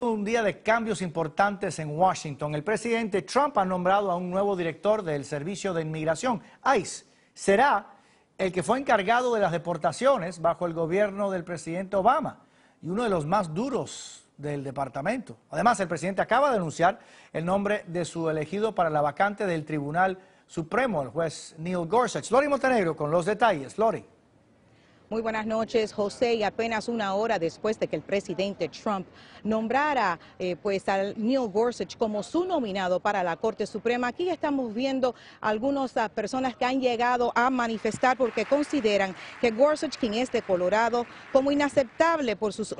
Un día de cambios importantes en Washington. El presidente Trump ha nombrado a un nuevo director del Servicio de Inmigración, ICE. Será el que fue encargado de las deportaciones bajo el gobierno del presidente Obama y uno de los más duros del departamento. Además, el presidente acaba de anunciar el nombre de su elegido para la vacante del Tribunal Supremo, el juez Neil Gorsuch. Lori Montenegro con los detalles. Lori. Muy buenas noches, José. Y apenas una hora después de que el presidente Trump nombrara eh, pues al Neil Gorsuch como su nominado para la Corte Suprema, aquí estamos viendo algunas ah, personas que han llegado a manifestar porque consideran que Gorsuch, quien es de Colorado, como inaceptable por sus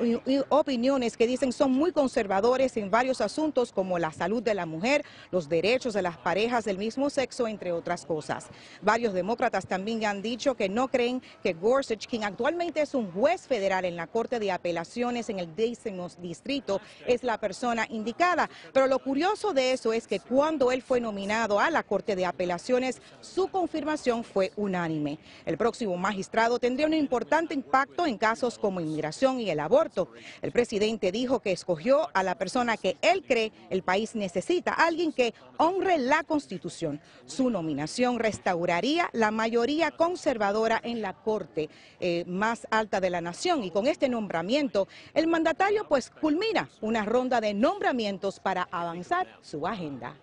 opiniones que dicen son muy conservadores en varios asuntos como la salud de la mujer, los derechos de las parejas del mismo sexo, entre otras cosas. Varios demócratas también han dicho que no creen que Gorsuch, actualmente es un juez federal en la Corte de Apelaciones en el décimo distrito, es la persona indicada. Pero lo curioso de eso es que cuando él fue nominado a la Corte de Apelaciones, su confirmación fue unánime. El próximo magistrado tendría un importante impacto en casos como inmigración y el aborto. El presidente dijo que escogió a la persona que él cree el país necesita, alguien que honre la Constitución. Su nominación restauraría la mayoría conservadora en la Corte. Eh, más alta de la nación. Y con este nombramiento, el mandatario pues culmina una ronda de nombramientos para avanzar su agenda.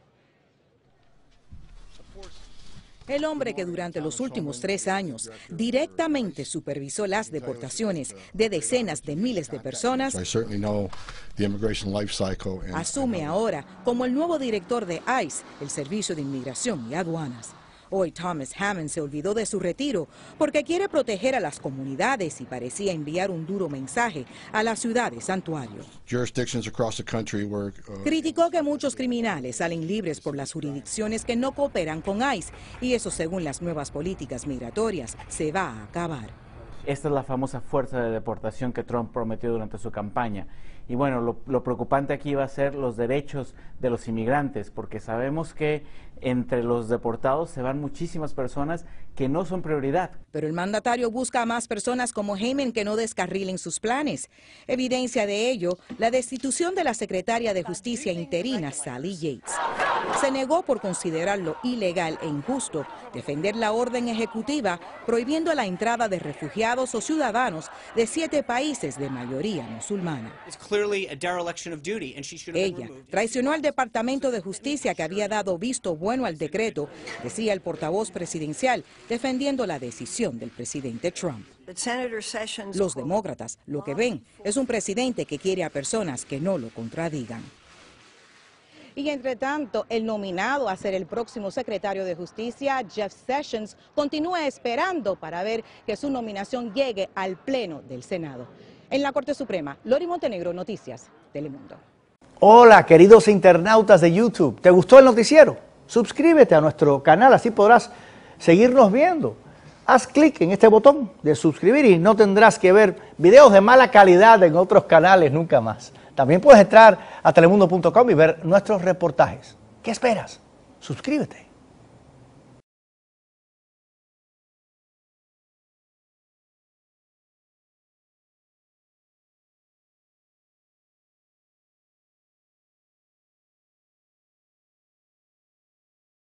El hombre que durante los últimos tres años directamente supervisó las deportaciones de decenas de miles de personas asume ahora como el nuevo director de ICE, el Servicio de Inmigración y Aduanas. Hoy Thomas Hammond se olvidó de su retiro porque quiere proteger a las comunidades y parecía enviar un duro mensaje a las ciudades santuarios. Santuario. Uh, Criticó que muchos criminales salen libres por las jurisdicciones que no cooperan con ICE y eso según las nuevas políticas migratorias se va a acabar. Esta es la famosa fuerza de deportación que Trump prometió durante su campaña. Y bueno, lo, preocupante aquí va a ser los derechos de los inmigrantes, porque sabemos que entre los deportados se van muchísimas personas que no son prioridad. Pero el mandatario busca a más personas como Heyman que no descarrilen sus planes. Evidencia de ello, la destitución de la secretaria de Justicia interina, Sally Yates se negó por considerarlo ilegal e injusto defender la orden ejecutiva prohibiendo la entrada de refugiados o ciudadanos de siete países de mayoría musulmana. Ella traicionó al Departamento de Justicia que había dado visto bueno al decreto, decía el portavoz presidencial, defendiendo la decisión del presidente Trump. Los demócratas lo que ven es un presidente que quiere a personas que no lo contradigan. Y entre tanto, el nominado a ser el próximo secretario de Justicia, Jeff Sessions, continúa esperando para ver que su nominación llegue al Pleno del Senado. En la Corte Suprema, Lori Montenegro, Noticias Telemundo. Hola, queridos internautas de YouTube. ¿Te gustó el noticiero? Suscríbete a nuestro canal, así podrás seguirnos viendo. Haz clic en este botón de suscribir y no tendrás que ver videos de mala calidad en otros canales nunca más. También puedes entrar a telemundo.com y ver nuestros reportajes. ¿Qué esperas? Suscríbete.